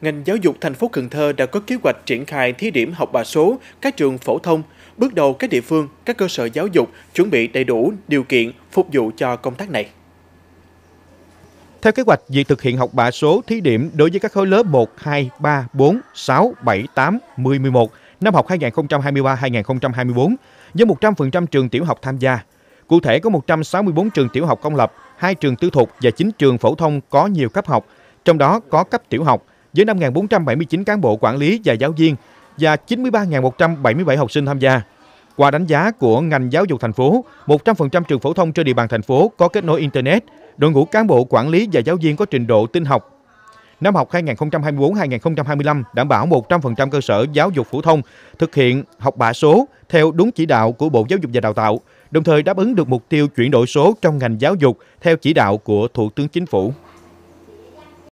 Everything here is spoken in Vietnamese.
ngành giáo dục thành phố Cần Thơ đã có kế hoạch triển khai thí điểm học bạ số các trường phổ thông. Bước đầu các địa phương, các cơ sở giáo dục chuẩn bị đầy đủ điều kiện phục vụ cho công tác này. Theo kế hoạch, việc thực hiện học bạ số thí điểm đối với các khối lớp 1, 2, 3, 4, 6, 7, 8, 10, 11 năm học 2023-2024 với 100% trường tiểu học tham gia. Cụ thể có 164 trường tiểu học công lập, 2 trường tư thục và 9 trường phổ thông có nhiều cấp học, trong đó có cấp tiểu học – với 5.479 cán bộ quản lý và giáo viên và 93.177 học sinh tham gia. Qua đánh giá của ngành giáo dục thành phố, 100% trường phổ thông trên địa bàn thành phố có kết nối Internet, đội ngũ cán bộ quản lý và giáo viên có trình độ tin học. Năm học 2024-2025 đảm bảo 100% cơ sở giáo dục phổ thông thực hiện học bạ số theo đúng chỉ đạo của Bộ Giáo dục và Đào tạo, đồng thời đáp ứng được mục tiêu chuyển đổi số trong ngành giáo dục theo chỉ đạo của Thủ tướng Chính phủ.